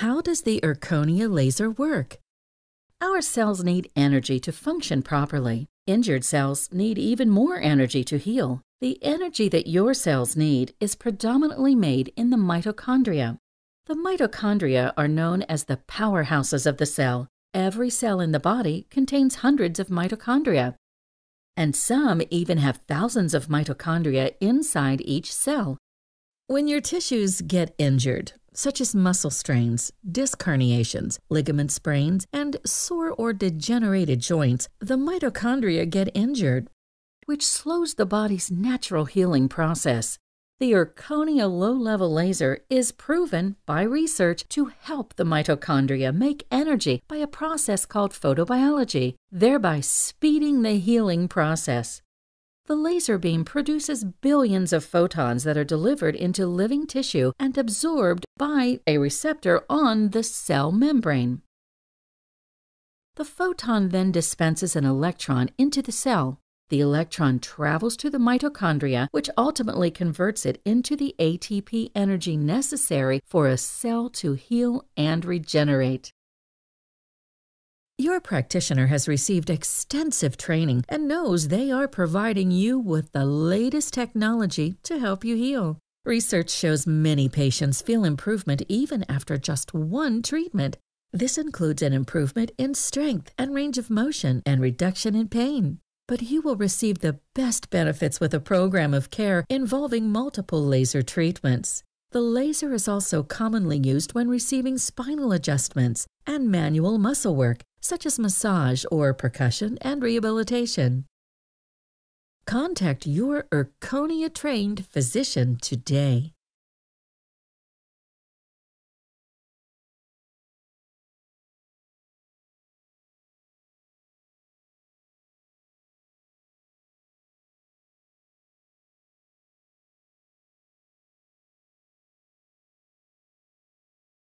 How does the Erconia laser work? Our cells need energy to function properly. Injured cells need even more energy to heal. The energy that your cells need is predominantly made in the mitochondria. The mitochondria are known as the powerhouses of the cell. Every cell in the body contains hundreds of mitochondria, and some even have thousands of mitochondria inside each cell. When your tissues get injured, such as muscle strains, disc herniations, ligament sprains, and sore or degenerated joints, the mitochondria get injured, which slows the body's natural healing process. The Urconia low level laser is proven by research to help the mitochondria make energy by a process called photobiology, thereby speeding the healing process. The laser beam produces billions of photons that are delivered into living tissue and absorbed by a receptor on the cell membrane. The photon then dispenses an electron into the cell. The electron travels to the mitochondria, which ultimately converts it into the ATP energy necessary for a cell to heal and regenerate. Your practitioner has received extensive training and knows they are providing you with the latest technology to help you heal. Research shows many patients feel improvement even after just one treatment. This includes an improvement in strength and range of motion and reduction in pain. But you will receive the best benefits with a program of care involving multiple laser treatments. The laser is also commonly used when receiving spinal adjustments and manual muscle work, such as massage or percussion and rehabilitation. Contact your Erconia trained physician today.